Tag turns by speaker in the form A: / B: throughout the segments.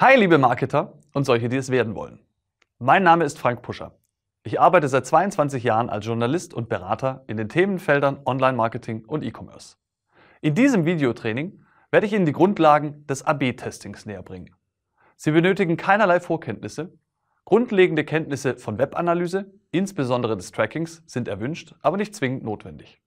A: Hi, liebe Marketer und solche, die es werden wollen. Mein Name ist Frank Puscher. Ich arbeite seit 22 Jahren als Journalist und Berater in den Themenfeldern Online-Marketing und E-Commerce. In diesem Videotraining werde ich Ihnen die Grundlagen des AB-Testings näher bringen. Sie benötigen keinerlei Vorkenntnisse. Grundlegende Kenntnisse von Webanalyse, insbesondere des Trackings, sind erwünscht, aber nicht zwingend notwendig.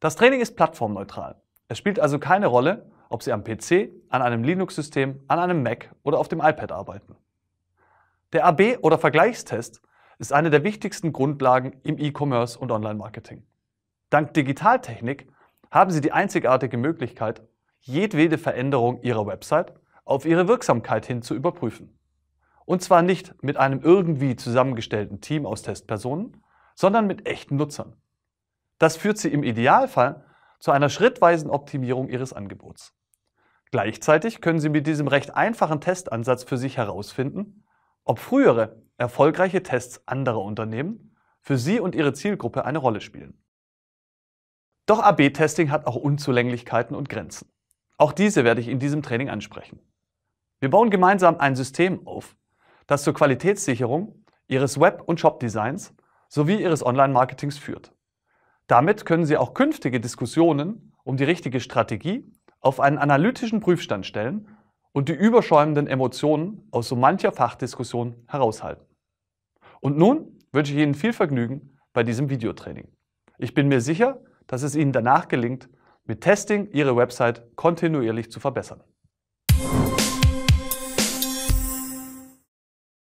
A: Das Training ist plattformneutral. Es spielt also keine Rolle, ob Sie am PC, an einem Linux-System, an einem Mac oder auf dem iPad arbeiten. Der AB- oder Vergleichstest ist eine der wichtigsten Grundlagen im E-Commerce und Online-Marketing. Dank Digitaltechnik haben Sie die einzigartige Möglichkeit, jedwede Veränderung Ihrer Website auf ihre Wirksamkeit hin zu überprüfen. Und zwar nicht mit einem irgendwie zusammengestellten Team aus Testpersonen, sondern mit echten Nutzern. Das führt Sie im Idealfall zu einer schrittweisen Optimierung Ihres Angebots. Gleichzeitig können Sie mit diesem recht einfachen Testansatz für sich herausfinden, ob frühere erfolgreiche Tests anderer Unternehmen für Sie und Ihre Zielgruppe eine Rolle spielen. Doch AB-Testing hat auch Unzulänglichkeiten und Grenzen. Auch diese werde ich in diesem Training ansprechen. Wir bauen gemeinsam ein System auf, das zur Qualitätssicherung Ihres Web- und Shop-Designs sowie Ihres Online-Marketings führt. Damit können Sie auch künftige Diskussionen um die richtige Strategie auf einen analytischen Prüfstand stellen und die überschäumenden Emotionen aus so mancher Fachdiskussion heraushalten. Und nun wünsche ich Ihnen viel Vergnügen bei diesem Videotraining. Ich bin mir sicher, dass es Ihnen danach gelingt, mit Testing Ihre Website kontinuierlich zu verbessern.